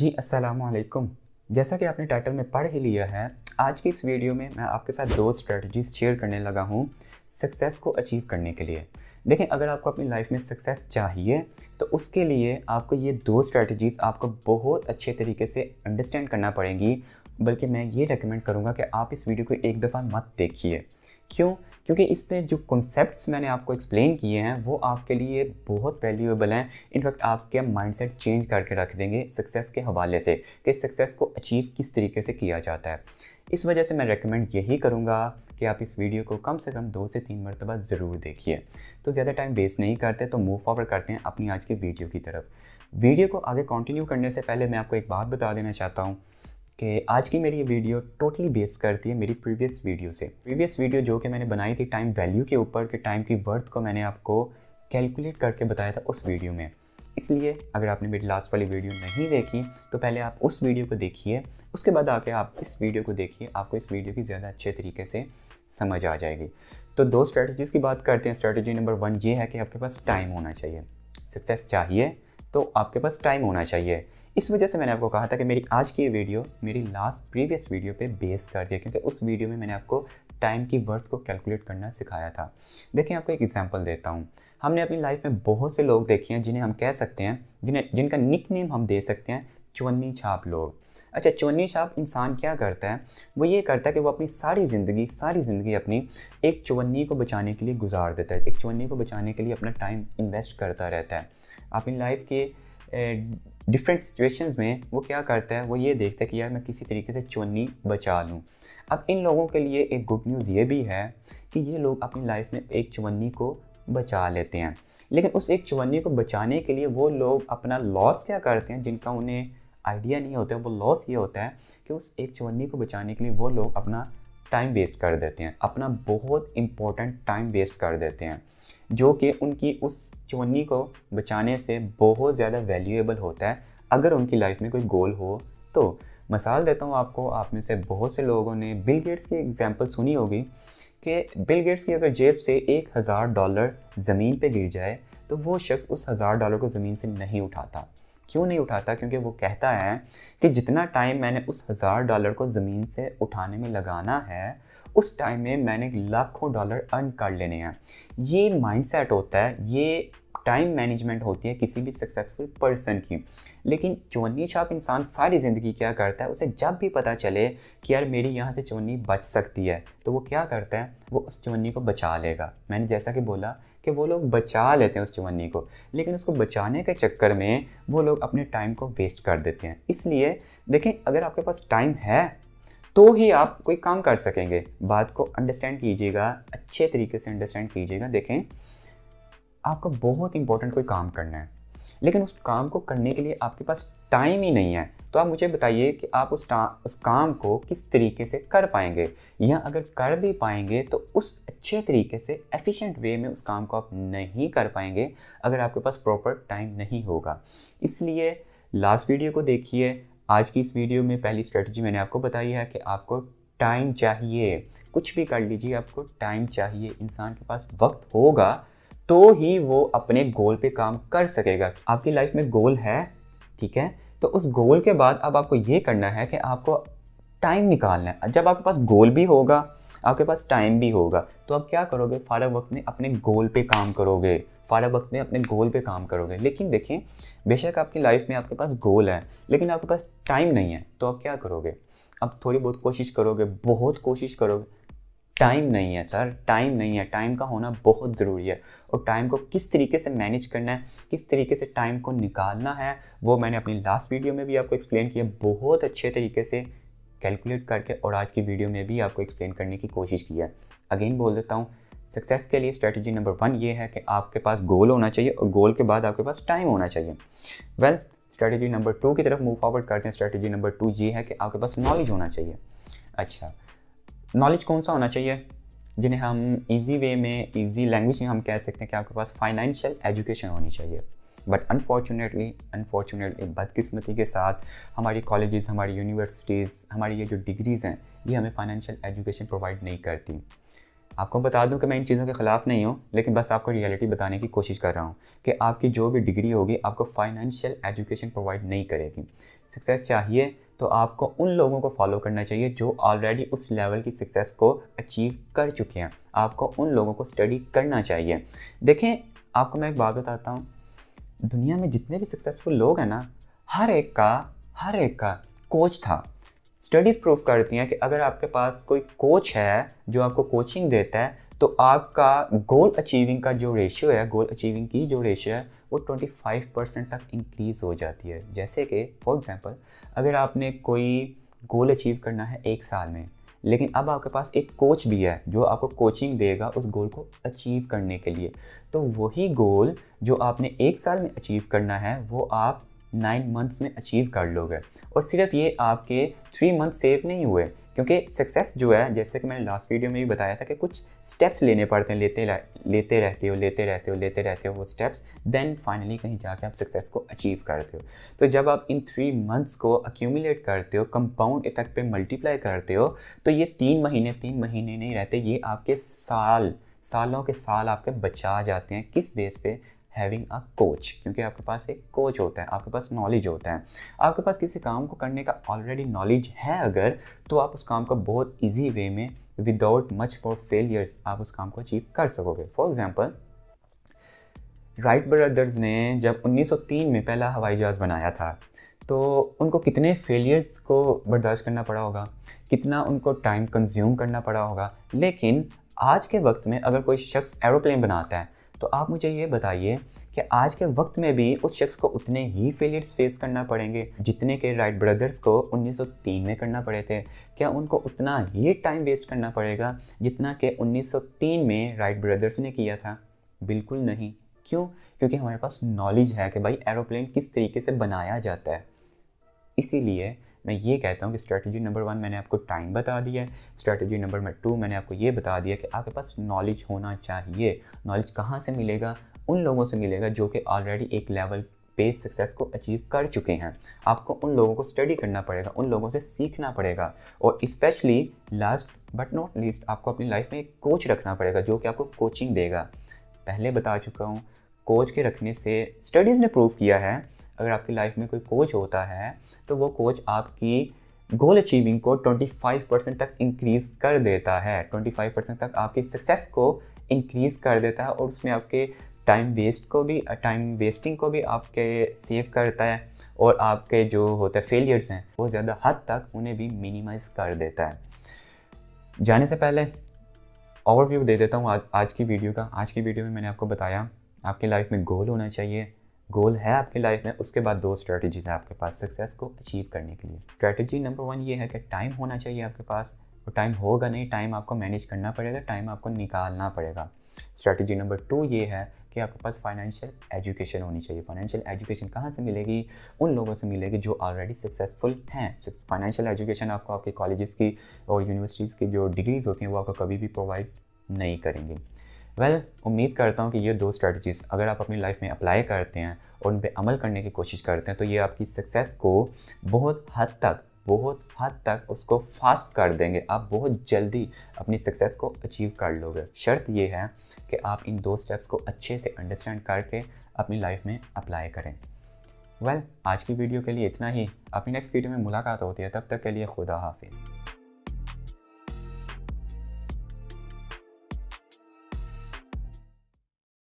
जी वालेकुम जैसा कि आपने टाइटल में पढ़ ही लिया है आज की इस वीडियो में मैं आपके साथ दो स्ट्रेटजीज शेयर करने लगा हूँ सक्सेस को अचीव करने के लिए देखें अगर आपको अपनी लाइफ में सक्सेस चाहिए तो उसके लिए आपको ये दो स्ट्रेटजीज़ आपको बहुत अच्छे तरीके से अंडरस्टैंड करना पड़ेगी बल्कि मैं ये रिकमेंड करूँगा कि आप इस वीडियो को एक दफ़ा मत देखिए क्यों क्योंकि इसमें जो कॉन्सेप्ट्स मैंने आपको एक्सप्लेन किए हैं वो आपके लिए बहुत वैल्यूएबल हैं इनफैक्ट आपके माइंडसेट चेंज करके रख देंगे सक्सेस के हवाले से कि सक्सेस को अचीव किस तरीके से किया जाता है इस वजह से मैं रेकमेंड यही करूँगा कि आप इस वीडियो को कम से कम दो से तीन मरतबा ज़रूर देखिए तो ज़्यादा टाइम वेस्ट नहीं करते तो मूव फॉरवर्ड करते हैं अपनी आज की वीडियो की तरफ वीडियो को आगे कंटिन्यू करने से पहले मैं आपको एक बात बता देना चाहता हूँ कि आज की मेरी ये वीडियो टोटली बेस करती है मेरी प्रीवियस वीडियो से प्रीवियस वीडियो जो कि मैंने बनाई थी टाइम वैल्यू के ऊपर कि टाइम की वर्थ को मैंने आपको कैलकुलेट करके बताया था उस वीडियो में इसलिए अगर आपने मेरी लास्ट वाली वीडियो नहीं देखी तो पहले आप उस वीडियो को देखिए उसके बाद आके आप इस वीडियो को देखिए आपको इस वीडियो की ज़्यादा अच्छे तरीके से समझ आ जाएगी तो दो स्ट्रैटेजीज़ की बात करते हैं स्ट्रैटेजी नंबर वन ये है कि आपके पास टाइम होना चाहिए सक्सेस चाहिए तो आपके पास टाइम होना चाहिए इस वजह से मैंने आपको कहा था कि मेरी आज की ये वीडियो मेरी लास्ट प्रीवियस वीडियो पे बेस कर दिया क्योंकि उस वीडियो में मैंने आपको टाइम की वर्थ को कैलकुलेट करना सिखाया था देखिए आपको एक एग्जांपल देता हूँ हमने अपनी लाइफ में बहुत से लोग देखे हैं जिन्हें हम कह सकते हैं जिन्हें जिनका निक नेम हम दे सकते हैं चुन्नी छाप लोग अच्छा चुन्नी छाप इंसान क्या करता है वो ये करता है कि वो अपनी सारी ज़िंदगी सारी ज़िंदगी अपनी एक चुन्नी को बचाने के लिए गुजार देता है एक चुन्नी को बचाने के लिए अपना टाइम इन्वेस्ट करता रहता है अपनी लाइफ के डिफरेंट सिचुएशंस में वो क्या करता है वो ये देखता है कि यार मैं किसी तरीके से चुन्नी बचा लूँ अब इन लोगों के लिए एक गुड न्यूज़ ये भी है कि ये लोग अपनी लाइफ में एक चुन्नी को बचा लेते हैं लेकिन उस एक चुन्नी को बचाने के लिए वो लोग अपना लॉस क्या करते हैं जिनका उन्हें आइडिया नहीं होता वो लॉस ये होता है कि उस एक चुन्नी को बचाने के लिए वो लोग अपना टाइम वेस्ट कर देते हैं अपना बहुत इंपॉर्टेंट टाइम वेस्ट कर देते हैं जो कि उनकी उस चुन्नी को बचाने से बहुत ज़्यादा वैल्यूएबल होता है अगर उनकी लाइफ में कोई गोल हो तो मिसाल देता हूँ आपको आप में से बहुत से लोगों ने बिल गेट्स की एग्जांपल सुनी होगी कि बिल गेट्स की अगर जेब से एक हज़ार डॉलर ज़मीन पे गिर जाए तो वो शख्स उस हज़ार डॉलर को ज़मीन से नहीं उठाता क्यों नहीं उठाता क्योंकि वो कहता है कि जितना टाइम मैंने उस हज़ार डॉलर को ज़मीन से उठाने में लगाना है उस टाइम में मैंने लाखों डॉलर अर्न कर लेने हैं ये माइंडसेट होता है ये टाइम मैनेजमेंट होती है किसी भी सक्सेसफुल पर्सन की लेकिन चवन्नी छाप इंसान सारी ज़िंदगी क्या करता है उसे जब भी पता चले कि यार मेरी यहाँ से चवन्नी बच सकती है तो वो क्या करता है वो उस चवन्नी को बचा लेगा मैंने जैसा कि बोला कि वो लोग बचा लेते हैं उस चवन्नी को लेकिन उसको बचाने के चक्कर में वो लोग अपने टाइम को वेस्ट कर देते हैं इसलिए देखें अगर आपके पास टाइम है तो ही आप कोई काम कर सकेंगे बात को अंडरस्टैंड कीजिएगा अच्छे तरीके से अंडरस्टैंड कीजिएगा देखें आपका बहुत इंपॉर्टेंट कोई काम करना है लेकिन उस काम को करने के लिए आपके पास टाइम ही नहीं है तो आप मुझे बताइए कि आप उस उस काम को किस तरीके से कर पाएंगे या अगर कर भी पाएंगे तो उस अच्छे तरीके से एफिशिएंट वे में उस काम को आप नहीं कर पाएंगे अगर आपके पास प्रॉपर टाइम नहीं होगा इसलिए लास्ट वीडियो को देखिए आज की इस वीडियो में पहली स्ट्रेटजी मैंने आपको बताई है कि आपको टाइम चाहिए कुछ भी कर लीजिए आपको टाइम चाहिए इंसान के पास वक्त होगा तो ही वो अपने गोल पे काम कर सकेगा आपकी लाइफ में गोल है ठीक है तो उस गोल के बाद अब आपको ये करना है कि आपको टाइम निकालना है जब आपके पास गोल भी होगा आपके पास टाइम भी होगा तो आप क्या करोगे फारग वक्त में अपने गोल पे काम करोगे फ़ारा वक्त में अपने गोल पे काम करोगे लेकिन देखिए बेशक आपकी लाइफ में आपके पास गोल है लेकिन आपके पास टाइम नहीं है तो आप क्या करोगे आप थोड़ी बहुत कोशिश करोगे बहुत कोशिश करोगे टाइम नहीं है सर टाइम नहीं है टाइम का होना बहुत ज़रूरी है और टाइम को किस तरीके से मैनेज करना है किस तरीके से टाइम को निकालना है वो मैंने अपनी लास्ट वीडियो में भी आपको एक्सप्लेन किया बहुत अच्छे तरीके से कैलकुलेट करके और आज की वीडियो में भी आपको एक्सप्लेन करने की कोशिश की है अगेन बोल देता हूँ सक्सेस के लिए स्ट्रेटजी नंबर वन ये है कि आपके पास गोल होना चाहिए और गोल के बाद आपके पास टाइम होना चाहिए वेल स्ट्रेटजी नंबर टू की तरफ मूव फॉरवर्ड करते हैं स्ट्रेटजी नंबर टू ये है कि आपके पास नॉलेज होना चाहिए अच्छा नॉलेज कौन सा होना चाहिए जिन्हें हम इजी वे में इजी लैंग्वेज में हम कह सकते हैं कि आपके पास फाइनेंशियल एजुकेशन होनी चाहिए बट अनफॉर्चुनेटली अनफॉर्चुनेटली बदकिस्मती के साथ हमारी कॉलेजेस हमारी यूनिवर्सिटीज़ हमारी ये जो डिग्रीज़ हैं ये हमें फाइनेंशियल एजुकेशन प्रोवाइड नहीं करती आपको बता दूं कि मैं इन चीज़ों के ख़िलाफ़ नहीं हूँ लेकिन बस आपको रियलिटी बताने की कोशिश कर रहा हूँ कि आपकी जो भी डिग्री होगी आपको फाइनेंशियल एजुकेशन प्रोवाइड नहीं करेगी सक्सेस चाहिए तो आपको उन लोगों को फॉलो करना चाहिए जो ऑलरेडी उस लेवल की सक्सेस को अचीव कर चुके हैं आपको उन लोगों को स्टडी करना चाहिए देखें आपको मैं एक बात बताता हूँ दुनिया में जितने भी सक्सेसफुल लोग हैं ना हर एक का हर एक का कोच था स्टडीज़ प्रूफ करती हैं कि अगर आपके पास कोई कोच है जो आपको कोचिंग देता है तो आपका गोल अचीविंग का जो रेशियो है गोल अचीविंग की जो रेशियो है वो 25 परसेंट तक इंक्रीज़ हो जाती है जैसे कि फॉर एग्ज़ाम्पल अगर आपने कोई गोल अचीव करना है एक साल में लेकिन अब आपके पास एक कोच भी है जो आपको कोचिंग देगा उस गोल को अचीव करने के लिए तो वही गोल जो आपने एक साल में अचीव करना है वो आप नाइन मंथ्स में अचीव कर लोगे और सिर्फ ये आपके थ्री मंथ सेव नहीं हुए क्योंकि सक्सेस जो है जैसे कि मैंने लास्ट वीडियो में भी बताया था कि कुछ स्टेप्स लेने पड़ते हैं लेते लेते रहते हो लेते रहते हो लेते रहते हो वो स्टेप्स देन फाइनली कहीं जाके आप सक्सेस को अचीव करते हो तो जब आप इन थ्री मंथ्स को अक्यूमुलेट करते हो कंपाउंड इफेक्ट पे मल्टीप्लाई करते हो तो ये तीन महीने तीन महीने नहीं रहते ये आपके साल सालों के साल आपके बचा जाते हैं किस बेस पे हैविंग अ कोच क्योंकि आपके पास एक कोच होता है आपके पास नॉलेज होता है आपके पास किसी काम को करने का ऑलरेडी नॉलेज है अगर तो आप उस काम को बहुत ईजी वे में विदाउट मच फॉर फेलियर्स आप उस काम को अचीव कर सकोगे फॉर एग्ज़ाम्पल राइट ब्रदर्स ने जब 1903 में पहला हवाई जहाज़ बनाया था तो उनको कितने फेलियर्स को बर्दाश्त करना पड़ा होगा कितना उनको टाइम कंज्यूम करना पड़ा होगा लेकिन आज के वक्त में अगर कोई शख्स एरोप्लेन बनाता है तो आप मुझे ये बताइए कि आज के वक्त में भी उस शख्स को उतने ही फेलियर्स फेस करना पड़ेंगे जितने के राइट ब्रदर्स को 1903 में करना पड़े थे क्या उनको उतना ही टाइम वेस्ट करना पड़ेगा जितना कि 1903 में राइट ब्रदर्स ने किया था बिल्कुल नहीं क्यों क्योंकि हमारे पास नॉलेज है कि भाई एरोप्लेन किस तरीके से बनाया जाता है इसीलिए मैं ये कहता हूँ कि स्ट्रेटजी नंबर वन मैंने आपको टाइम बता दिया है स्ट्रेटजी नंबर टू मैंने आपको ये बता दिया कि आपके पास नॉलेज होना चाहिए नॉलेज कहाँ से मिलेगा उन लोगों से मिलेगा जो कि ऑलरेडी एक लेवल पे सक्सेस को अचीव कर चुके हैं आपको उन लोगों को स्टडी करना पड़ेगा उन लोगों से सीखना पड़ेगा और specially last but not least आपको अपनी लाइफ में एक कोच रखना पड़ेगा जो कि आपको कोचिंग देगा पहले बता चुका हूँ कोच के रखने से स्टडीज़ ने प्रूव किया है अगर आपकी लाइफ में कोई कोच होता है तो वो कोच आपकी गोल अचीविंग को 25 परसेंट तक इंक्रीज़ कर देता है 25 परसेंट तक आपकी सक्सेस को इंक्रीज़ कर देता है और उसमें आपके टाइम वेस्ट को भी टाइम वेस्टिंग को भी आपके सेव करता है और आपके जो होते हैं फेलियर्स हैं वो ज़्यादा हद तक उन्हें भी मिनिमाइज कर देता है जाने से पहले ओवरव्यू दे देता हूँ आज आज की वीडियो का आज की वीडियो में मैंने आपको बताया आपकी लाइफ में गोल होना चाहिए गोल है आपकी लाइफ में उसके बाद दो स्ट्रेटजीज़ हैं आपके पास सक्सेस को अचीव करने के लिए स्ट्रेटजी नंबर वन ये है कि टाइम होना चाहिए आपके पास और टाइम होगा नहीं टाइम आपको मैनेज करना पड़ेगा टाइम आपको निकालना पड़ेगा स्ट्रेटजी नंबर टू ये है कि आपके पास फाइनेंशियल एजुकेशन होनी चाहिए फाइनेंशियल एजुकेशन कहाँ से मिलेगी उन लोगों से मिलेगी जो ऑलरेडी सक्सेसफुल हैं फाइनेंशियल एजुकेशन आपको आपके कॉलेजेस की और यूनिवर्सिटीज़ की जो डिग्रीज़ होती हैं वो आपको कभी भी प्रोवाइड नहीं करेंगे वेल well, उम्मीद करता हूँ कि ये दो स्ट्रैटीज़ अगर आप अपनी लाइफ में अप्लाई करते हैं और उन पर अमल करने की कोशिश करते हैं तो ये आपकी सक्सेस को बहुत हद तक बहुत हद तक उसको फास्ट कर देंगे आप बहुत जल्दी अपनी सक्सेस को अचीव कर लोगे शर्त ये है कि आप इन दो स्टेप्स को अच्छे से अंडरस्टैंड करके अपनी लाइफ में अप्लाई करें वेल well, आज की वीडियो के लिए इतना ही अपनी नेक्स्ट वीडियो में मुलाकात होती है तब तक के लिए खुदा हाफिज़